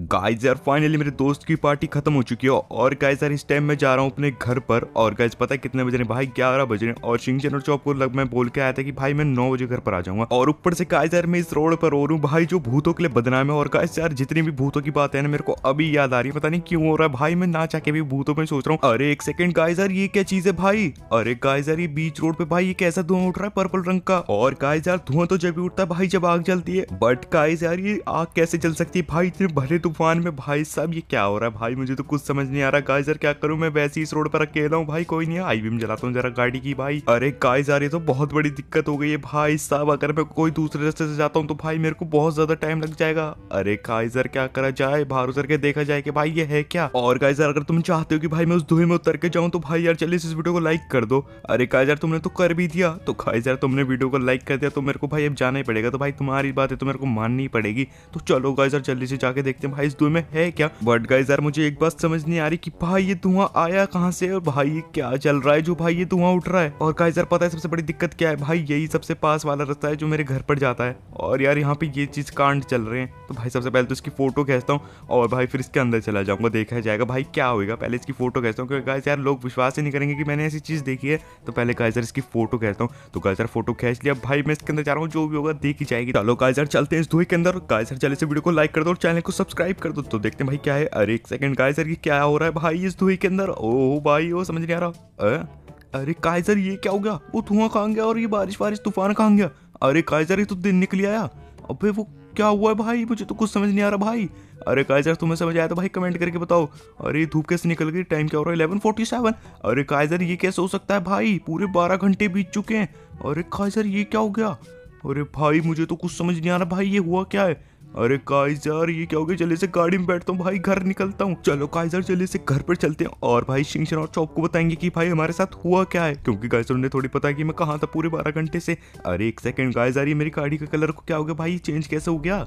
Guys यार finally मेरे दोस्त की पार्टी खत्म हो चुकी है और गाइज यार इस टाइम मैं जा रहा हूँ अपने घर पर और गाइज पता है कितने बजे रहे भाई ग्यारह बजे और सिंह और चौक को लग मैं बोल के आया था कि भाई मैं नौ बजे घर पर आ जाऊंगा और ऊपर से गाइज यार मैं इस रोड पर रो हूँ भाई जो भूतों के लिए बदनाम है और गाइज यार जितनी भी भूतों की बात है ना मेरे को अभी याद आ रही है पता नहीं क्यों हो रहा है भाई मैं ना चाह के भी भूतों में सोच रहा हूँ अरे एक सेकंड गाइज यार ये क्या चीज है भाई अरे गाइज यार ये बीच रोड पे भाई ये कैसा धुआं उठ रहा है पर्पल रंग का और गाइज यार धुआं तो जब भी उठता है भाई जब आग जलती है बट गाइज यार ये आग कैसे जल सकती है भाई इतने भरे तूफान में भाई साहब ये क्या हो रहा है भाई मुझे तो कुछ समझ नहीं आ रहा गाय क्या करूं मैं वैसे इस रोड पर अकेला हूँ भाई कोई नहीं आई बीम जलाता हूँ जरा गाड़ी की भाई अरे गाय जा रही तो बहुत बड़ी दिक्कत हो गई है भाई साहब अगर मैं कोई दूसरे रास्ते से जाता हूँ तो भाई मेरे को बहुत ज्यादा टाइम लग जाएगा अरे गाइस क्या करा जाए बाहर उतर के देखा जाए कि भाई ये है क्या और गाइस अगर तुम चाहते हो कि भाई मैं उस धुएं में उतर के जाऊँ तो भाई यार चलिए इस वीडियो को लाइक कर दो अरे गाइस तुमने तो कर भी दिया तो गाइस तुमने वीडियो को लाइक कर दिया तो मेरे को भाई अब जाना ही पड़ेगा तो भाई तुम्हारी बात है तो मेरे को माननी पड़ेगी तो चलो गाइस जल्दी से जाके देखते हैं भाई इस धुएं में है क्या बट गाइज यार मुझे एक बात समझ नहीं आ रही की भाई ये धुआं आया कहाँ से और भाई ये क्या चल रहा है जो भाई ये धुआं उठ रहा है और गाइज यार पता है सबसे बड़ी दिक्कत क्या है भाई यही सबसे पास वाला रास्ता है जो मेरे घर पर जाता है और यार यहाँ पे ये चीज कांड चल रहे हैं तो भाई सबसे पहले तो इसकी फोटो खेचता हूँ और भाई फिर इसके अंदर चला जाऊंगा देखा जाएगा भाई क्या होगा पहले इसकी फोटो खेचता हूँ क्योंकि यार लोग विश्वास ही नहीं करेंगे कि मैंने ऐसी चीज देखी है तो पहले गाइस यार इसकी फोटो खेचता हूँ तो गाइस यार फोटो खेच लिया भाई मैं इसके अंदर जा रहा हूँ जो भी होगा देखी जाएगी तो चलो गाइस यार चलते हैं इस धुएं के अंदर गाइस यार चले से वीडियो को लाइक कर दो और चैनल को सब्सक्राइब सब्सक्राइब कर दो तो देखते हैं भाई क्या है अरे एक सेकंड काइजर ये क्या हो रहा है भाई इस धुएं के अंदर ओ भाई ओ समझ नहीं आ रहा आ? अरे काइजर ये क्या हो गया वो धुआं कहाँ गया और ये बारिश वारिश तूफान कहाँ गया अरे काइजर ये तो दिन निकल आया अबे वो क्या हुआ है भाई मुझे तो कुछ समझ नहीं आ रहा भाई अरे काइजर तुम्हें समझ आया तो भाई कमेंट करके बताओ अरे धूप कैसे निकल गई टाइम क्या हो रहा है इलेवन फोर्टी सेवन अरे काइजर ये कैसे हो सकता है भाई पूरे बारह घंटे बीत चुके हैं अरे काइजर ये क्या हो गया अरे भाई मुझे तो कुछ समझ नहीं आ रहा भाई ये हुआ क्या है अरे काइजर ये क्या हो गया जल्दी से गाड़ी में बैठता हूँ भाई घर निकलता हूँ चलो काइजर जल्दी से घर पर चलते हैं और भाई शिंगशन और चौक को बताएंगे कि भाई हमारे साथ हुआ क्या है क्योंकि काइजर उन्हें थोड़ी पता है कि मैं कहाँ था पूरे बारह घंटे से अरे एक सेकंड काइजर ये मेरी गाड़ी का कलर को क्या हो गया भाई चेंज कैसे हो गया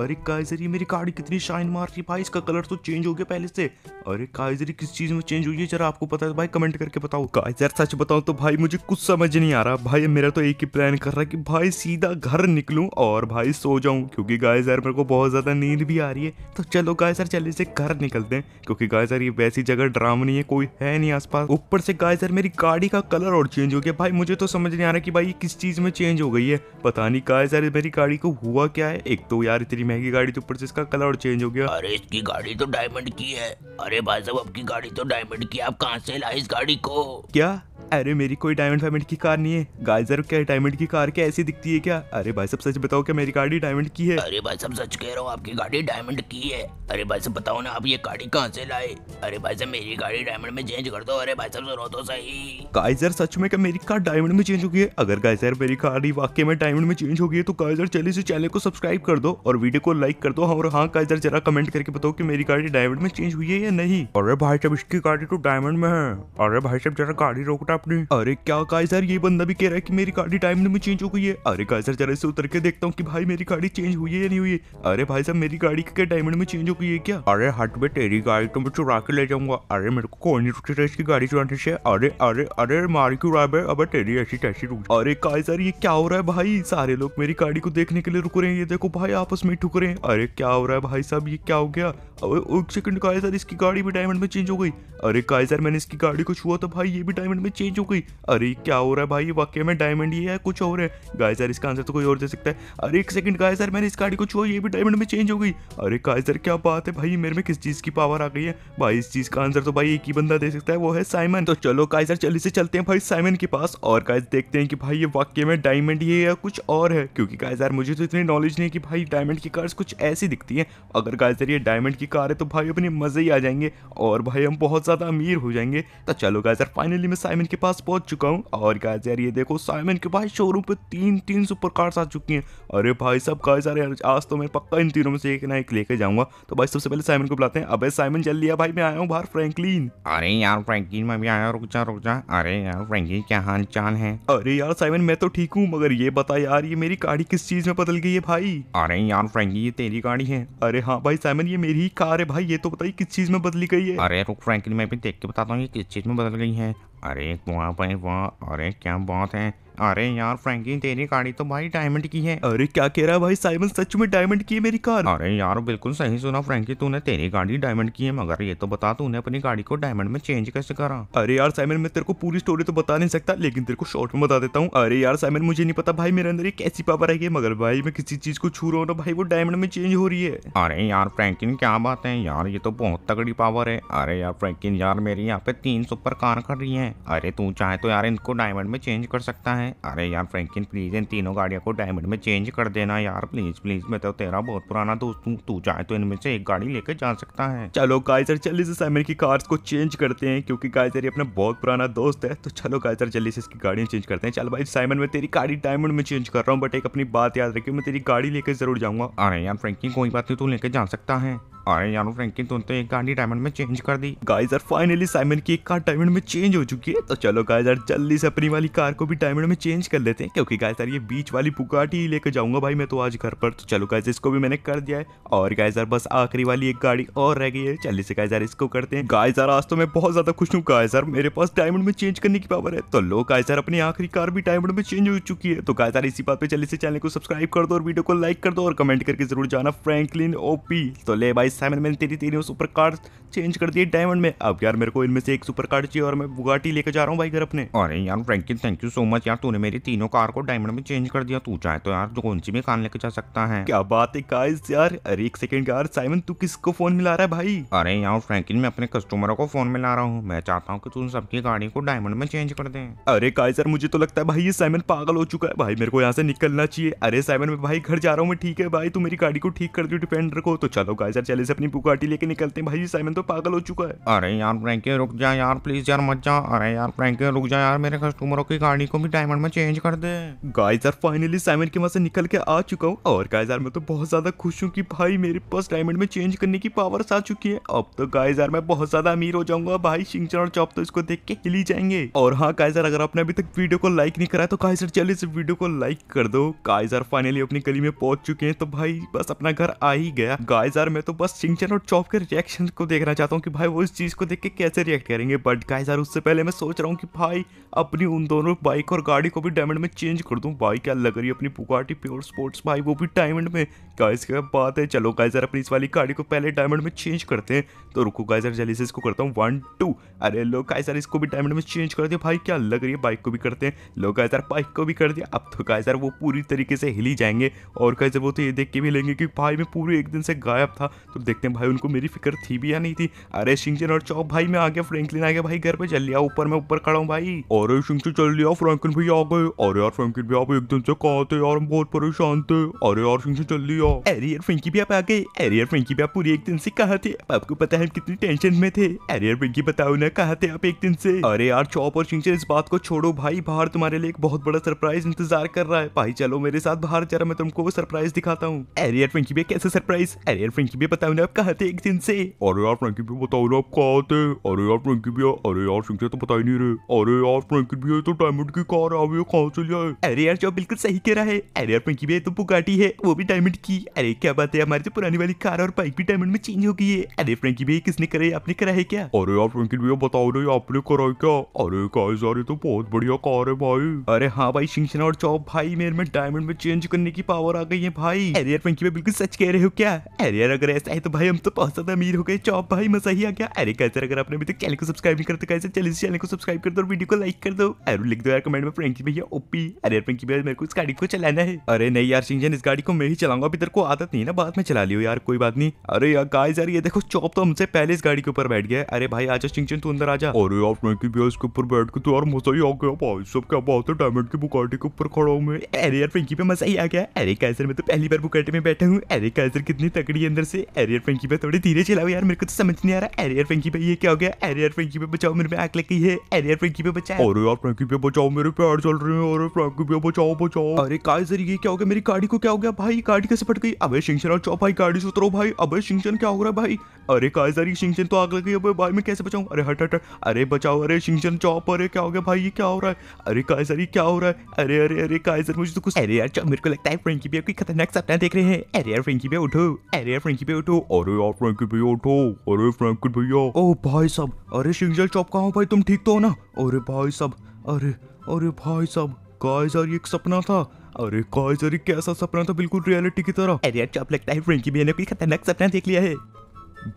अरे काइजर ये मेरी गाड़ी कितनी शाइन मार रही है भाई इसका कलर तो चेंज हो गया पहले से अरे काइजर किस चीज़ में चेंज हुई है जरा आपको पता है भाई कमेंट करके बताओ काइजर सच बताओ तो भाई मुझे कुछ समझ नहीं आ रहा भाई मेरा तो एक ही प्लान कर रहा है कि भाई सीधा घर निकलूं और भाई सो जाऊं क्योंकि गायजर मेरे को बहुत ज़्यादा नींद भी आ रही है तो चलो गायजर चले से घर निकलते हैं क्योंकि गायजर ये वैसी जगह ड्राम नहीं है कोई है नहीं आसपास ऊपर से गायजर मेरी गाड़ी का कलर और चेंज हो गया भाई मुझे तो समझ नहीं आ रहा कि भाई किस चीज़ में चेंज हो गई है पता नहीं गायजर मेरी गाड़ी को हुआ क्या है एक तो यार इतनी मेरी महंगी गाड़ी तो ऊपर से इसका कलर चेंज हो गया अरे इसकी गाड़ी तो डायमंड की है अरे भाई साहब आपकी गाड़ी तो डायमंड की आप कहाँ से लाए इस गाड़ी को क्या अरे मेरी कोई डायमंड वायमंड की कार नहीं है गाइजर क्या डायमंड की कार क्या ऐसी दिखती है क्या अरे भाई साहब सच बताओ क्या मेरी गाड़ी डायमंड की है अरे भाई साहब सच कह रहा हूँ आपकी गाड़ी डायमंड की है अरे भाई साहब बताओ ना आप ये गाड़ी कहाँ से लाए अरे भाई साहब मेरी गाड़ी डायमंड में चेंज कर दो अरे भाई साहब सुनो तो सही गाइजर सच में क्या मेरी कार डायमंड में चेंज हो गई है अगर गाइजर मेरी गाड़ी वाकई में डायमंड में चेंज हो गई है तो गाइजर चैनल से चैनल को सब्सक्राइब कर दो और वीडियो को लाइक कर दो और हाँ का इधर जरा कमेंट करके बताओ कि मेरी गाड़ी डायमंड में चेंज हुई है या नहीं अरे भाई साहब इसकी गाड़ी तो डायमंड में है अरे भाई साहब जरा गाड़ी रोकटा अपनी अरे क्या का सर ये बंदा भी कह रहा है की मेरी गाड़ी डायमंड में चेंज हो गई है अरे का सर जरा इसे उतर के देखता हूँ की भाई मेरी गाड़ी चेंज हुई है या नहीं हुई अरे भाई साहब मेरी गाड़ी क्या डायमंड में चेंज हो गई है क्या अरे हट बे तेरी गाड़ी तो मैं चुरा के ले जाऊंगा अरे मेरे को कौन रुकता इसकी गाड़ी चुराने से अरे अरे अरे मार क्यों रहा है अब तेरी ऐसी टैसी रुक अरे का सर ये क्या हो रहा है भाई सारे लोग मेरी गाड़ी को देखने के लिए रुक रहे हैं ये देखो भाई आपस में में ठुकरे अरे क्या हो रहा है भाई साहब ये क्या हो गया अरे एक सेकंड सर इसकी गाड़ी भी डायमंड में चेंज हो गई अरे सर मैंने इसकी गाड़ी को छुआ तो भाई ये भी डायमंड में चेंज हो गई अरे क्या हो रहा है भाई ये वाकई में डायमंड ये है कुछ और है सर इसका आंसर तो कोई और दे सकता है अरे एक सेकंड सर मैंने इस गाड़ी को छुआ ये भी डायमंड में चेंज हो गई अरे सर क्या बात है भाई मेरे में किस चीज़ की पावर आ गई है भाई इस चीज़ का आंसर तो भाई एक ही बंदा दे सकता है वो है साइमन तो चलो सर चली से चलते हैं भाई साइमन के पास और काय देखते हैं कि भाई ये वाक्य में डायमंड ये है कुछ और है क्योंकि गाइस यार मुझे तो इतनी नॉलेज नहीं है कि भाई डायमंड की कार्स कुछ ऐसी दिखती हैं अगर गाइस ये डायमंड की कार है तो भाई अपने मज़े ही आ जाएंगे और भाई हम बहुत ज़्यादा अमीर हो जाएंगे तो चलो गाइस फाइनली मैं साइमन के पास पहुंच चुका हूँ और गाइस यार ये देखो साइमन के भाई शोरूम पे तीन तीन सुपर कार्स आ चुकी हैं अरे भाई सब गाइस यार आज तो मैं पक्का इन तीनों में से एक ना एक लेके जाऊंगा तो भाई सबसे पहले साइमन को बुलाते हैं अब साइमन जल्दी आ भाई मैं आया हूँ बाहर फ्रैंकलिन अरे यार फ्रैंकलिन मैं भी आया रुक जा रुक जा अरे यार फ्रैंकलिन क्या हाल चाल है अरे यार साइमन मैं तो ठीक हूँ मगर ये बता यार ये मेरी गाड़ी किस चीज में बदल गई है भाई अरे यार फ्रेंकी ये तेरी गाड़ी है अरे हाँ भाई साइमन ये मेरी ही कार है भाई ये तो बताइए किस चीज़ में बदली गई है अरे रुक फ्रेंकी मैं भी देख के बताता हूँ ये किस चीज़ में बदल गई है अरे वाह भाई वहाँ अरे क्या बात है अरे यार फ्रैंकिन तेरी गाड़ी तो भाई डायमंड की है अरे क्या कह रहा है भाई साइमन सच में डायमंड की है मेरी कार अरे यार बिल्कुल सही सुना फ्रैंकी तूने तेरी गाड़ी डायमंड की है मगर ये तो बता तूने अपनी गाड़ी को डायमंड में चेंज कैसे करा अरे यार साइमन मैं तेरे को पूरी स्टोरी तो बता नहीं सकता लेकिन तेरे को शॉर्ट में बता देता हूँ अरे यार साइमन मुझे नहीं पता भाई मेरे अंदर एक ऐसी पावर आई है मगर भाई मैं किसी चीज को छू रहा हूँ ना भाई वो डायमंड में चेंज हो रही है अरे यार फ्रेंकिन क्या बात है यार ये तो बहुत तगड़ी पावर है अरे यार फ्रेंकिन यार मेरी यहाँ पे तीन सुपर कार कर रही है अरे तू चाहे तो यार इनको डायमंड में चेंज कर सकता है अरे यार फ्रेंकिन प्लीज़ इन तीनों गाड़ियों को डायमंड में चेंज कर देना यार प्लीज़ प्लीज़ मैं तो तेरा बहुत पुराना दोस्त हूँ तू चाहे तो इनमें से एक गाड़ी लेकर जा सकता है चलो कायसर जल्दी से साइमन की कार्स को चेंज करते हैं क्योंकि कायसर ये अपना बहुत पुराना दोस्त है तो चलो कायसर जल्दी से इसकी गाड़ियाँ चेंज करते हैं चल भाई साइमन में तेरी गाड़ी डायमंड में चेंज कर रहा हूँ बट एक अपनी बात याद रखी मैं तेरी गाड़ी लेकर जरूर जाऊंगा अरे यार फ्रेंकिन कोई बात नहीं तू लेकर जा सकता है अरे यार फ्रैंकिन तुमने तो एक गाड़ी डायमंड में चेंज कर दी गाइस यार फाइनली साइमन की एक कार डायमंड में चेंज हो चुकी है तो चलो गाइस यार जल्दी से अपनी वाली कार को भी डायमंड में चेंज कर लेते हैं क्योंकि गाइस यार ये बीच वाली बुकाटी लेकर जाऊंगा भाई मैं तो आज घर पर तो चलो गाइस इसको भी मैंने कर दिया है और गाय सर बस आखिरी वाली एक गाड़ी और रह गई है जल्दी से गाय इसको करते हैं गाय यार आज तो मैं बहुत ज्यादा खुश हूँ गाय सर मेरे पास डायमंड में चेंज करने की पावर है तो लो गाइस अपनी आखिरी कार भी डायमंड में चेंज हो चुकी है तो गाय यार इसी बात पर जल्दी से चैनल को सब्सक्राइब कर दो और वीडियो को लाइक कर दो और कमेंट करके जरूर जाना फ्रेंकलिन ओपी तो ले भाई साइमन मैंने तेरी तेरी वो सुपर कार चेंज कर दिए डायमंड में अब यार मेरे को इनमें से एक सुपर कार चाहिए और मैं बुगाटी लेकर जा रहा हूँ भाई घर अपने अरे यार फ्रेंकिन थैंक यू सो मच यार तूने मेरी तीनों कार को डायमंड में चेंज कर दिया तू चाहे तो यार कौन सी भी कार लेकर जा सकता है क्या बात है गाइस यार अरे एक सेकंड यार साइमन तू किसको फोन मिला रहा है भाई अरे यार फ्रेंकिन मैं अपने कस्टमरों को फोन मिला रहा हूँ मैं चाहता हूँ की तू सबकी गाड़ी को डायमंड में चेंज कर दे अरे गाइस यार मुझे तो लगता है भाई ये साइमन पागल हो चुका है भाई मेरे को यहाँ से निकलना चाहिए अरे साइमन मैं भाई घर जा रहा हूँ मैं ठीक है भाई तू मेरी गाड़ी को ठीक कर दू डिपेंडर को तो चलो गाइस यार चले पहले से अपनी बुकाटी लेके निकलते हैं भाई साइमन तो पागल हो चुका है अरे यार फ्रैंकी रुक जा यार प्लीज यार मत जा अरे यार फ्रैंकी रुक जा यार मेरे कस्टमरों की गाड़ी को भी डायमंड में चेंज कर दे गाइस यार फाइनली साइमन के वहां से निकल के आ चुका हूँ और गाइस यार मैं तो बहुत ज्यादा खुश हूँ की भाई मेरे पास डायमंड में चेंज करने की पावर आ चुकी है अब तो गाइस यार मैं बहुत ज्यादा अमीर हो जाऊंगा भाई सिंचन और चौप तो इसको देख के हिली जाएंगे और हाँ काइजर अगर आपने अभी तक वीडियो को लाइक नहीं करा तो काइजर चलिए इस वीडियो को लाइक कर दो काइजर फाइनली अपनी गली में पहुंच चुके हैं तो भाई बस अपना घर आ ही गया गाइजर मैं तो बस सिंचन और चौप के रिएक्शन को देखना चाहता हूँ कि भाई वो इस चीज़ को देख के कैसे रिएक्ट करेंगे बट गाइस यार उससे पहले मैं सोच रहा हूँ कि भाई अपनी उन दोनों बाइक और गाड़ी को भी डायमंड में चेंज कर दूँ भाई क्या लग रही है अपनी पुकाटी प्योर स्पोर्ट्स भाई वो भी डायमंड में गाइस क्या बात है चलो गाइस यार अपनी इस वाली गाड़ी को पहले डायमंड में चेंज करते हैं तो रुको गाइजर यार जल्दी से इसको करता हूँ वन टू अरे लो गाइस यार इसको भी डायमंड में चेंज कर दिया भाई क्या लग रही है बाइक को भी करते हैं लो गाइस यार बाइक को भी कर दिया अब तो गाइस यार वो पूरी तरीके से हिली जाएंगे और गाइस वो तो ये देख के भी लेंगे कि भाई मैं पूरे एक दिन से गायब था तो देखते हैं भाई उनको मेरी फिक्र थी भी या नहीं थी अरे सिंचन और चौक भाई मैं आ गया फ्रेंकलिन आ गया भाई घर पे चल लिया ऊपर मैं ऊपर खड़ा हूँ भाई और शिंगचन चल लिया फ्रेंकलिन भाई आ गए अरे यार फ्रेंकलिन भी आप एकदम से कहा थे यार बहुत परेशान थे अरे यार शिंगचन चल लिया अरे यार फ्रेंकी भी आप आ गए अरे यार फ्रेंकी भी आप पूरी एक दिन से कहा थे आपको पता है कितनी टेंशन में थे अरे यार फ्रेंकी बताओ ना कहा थे आप एक दिन से अरे यार चौप और सिंचन इस बात को छोड़ो भाई बाहर तुम्हारे लिए एक बहुत बड़ा सरप्राइज इंतजार कर रहा है भाई चलो मेरे साथ बाहर जरा मैं तुमको वो सरप्राइज दिखाता हूँ अरे यार फ्रेंकी भी कैसे सरप्राइज अरे यार फ्रेंकी भी बताओ बताओ ना आप कहाँ एक दिन से अरे यार फ्रैंकिन भैया बताओ ना आप कहाँ थे अरे यार फ्रैंकिन भैया अरे यार सिंह तो बताई नहीं रहे अरे यार फ्रैंकिन भैया तो डायमंड की कार आ हुई कहाँ चली आए अरे यार जो बिल्कुल सही कह रहा है अरे यार फ्रैंकिन भैया तो बुगाटी है वो भी डायमंड की अरे क्या बात है हमारी तो पुरानी वाली कार और बाइक भी डायमंड में चेंज हो गई है अरे फ्रेंकी भैया किसने करे आपने करा है क्या अरे यार फ्रेंकी भैया बताओ ना आपने करा है क्या अरे गाइस तो बहुत बढ़िया कार है भाई अरे हाँ भाई शिंगशना और चौप भाई मेरे में डायमंड में चेंज करने की पावर आ गई है भाई अरे यार फ्रेंकी भैया बिल्कुल सच कह रहे हो क्या अरे यार अगर ऐसा है तो भाई हम तो बहुत ज्यादा अमीर हो गए चौप भाई मजा ही आ गया अरे कैसे अगर आपने अभी तक चैनल को सब्सक्राइब नहीं करते तो कैसे चैनल चैनल को सब्सक्राइब कर दो वीडियो को लाइक कर दो अरे लिख दो यार कमेंट में फ्रेंकी भैया ओपी अरे फ्रेंकी भैया मेरे को इस गाड़ी को चलाना है अरे नहीं यार सिंह इस गाड़ी को मैं ही चलाऊंगा अभी तेरे को आदत नहीं ना बाद में चला लियो यार कोई बात नहीं अरे यार गाइस यार ये देखो चौप तो हमसे पहले इस गाड़ी के ऊपर बैठ गया अरे भाई आजा सिंह तू अंदर आजा अरे यार फ्रेंकी भैया इसके ऊपर बैठ के तो यार मजा ही आ गया भाई सब क्या बात है डायमंड की बुकाटी के ऊपर खड़ा हूँ मैं अरे यार फ्रेंकी पे मजा ही आ गया अरे कैसे मैं तो पहली बार बुकाटी में बैठा हूँ अरे कैसे कितनी तकड़ी अंदर से अरे एरियर फेंकी पे थोड़ी धीरे चलाओ यार मेरे को तो समझ नहीं आ रहा एरियर फैंकी पे ये क्या हो गया एरियर फैंकी पे बचाओ मेरे पे आग लग गई है एरियर फेंकी पे बचाओ अरे यार फेंकी पे बचाओ मेरे प्यार चल रहे हैं अरे फेंकी पे बचाओ बचाओ अरे काइजर ये क्या हो गया मेरी गाड़ी को क्या हो गया भाई गाड़ी कैसे फट गई अबे शिंगशन चौ भाई गाड़ी से उतरो भाई अबे शिंगशन क्या हो रहा है भाई अरे काइजर ये शिंगशन तो आग लग गई अबे भाई मैं कैसे बचाऊं अरे हट हट अरे बचाओ अरे शिंगशन चौप अरे क्या हो गया भाई ये क्या हो रहा है अरे काइजर ये क्या हो रहा है अरे अरे अरे काइजर मुझे तो कुछ अरे यार मेरे को लगता है फ्रेंकी पे कोई खतरनाक सपना देख रहे हैं अरे यार फ्रेंकी पे उठो अरे यार फ्रेंकी पे उठो अरे आप फ्रेंकी भैया उठो अरे फ्रेंकी भैया ओ भाई साहब अरे शिंगजल चौप कहा भाई तुम ठीक तो हो ना अरे भाई साहब अरे अरे भाई साहब गाइस ये एक सपना था अरे गाइस यार कैसा सपना था बिल्कुल रियलिटी की तरह अरे चौप अच्छा लगता है फ्रेंकी भैया ने कोई खतरनाक सपना देख लिया है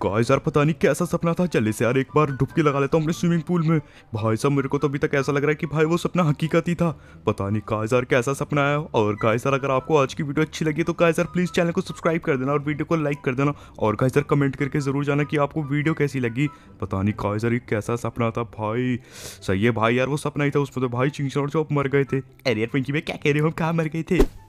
गाइस यार पता नहीं कैसा सपना था चले से यार एक बार डुबकी लगा लेता हूँ अपने स्विमिंग पूल में भाई साहब मेरे को तो अभी तक ऐसा लग रहा है कि भाई वो सपना हकीकत ही था पता नहीं गाइस यार कैसा सपना आया और गाइस यार अगर आपको आज की वीडियो अच्छी लगी तो गाइस यार प्लीज़ चैनल को सब्सक्राइब कर देना और वीडियो को लाइक कर देना और गाइस यार कमेंट करके ज़रूर जाना कि आपको वीडियो कैसी लगी पता नहीं गाइस यार कैसा सपना था भाई सही है भाई यार वो सपना ही था उसमें तो भाई चिंगचौड़ चौप मर गए थे अरे यार पिंकी भाई क्या कह रहे हो कहाँ मर गए थे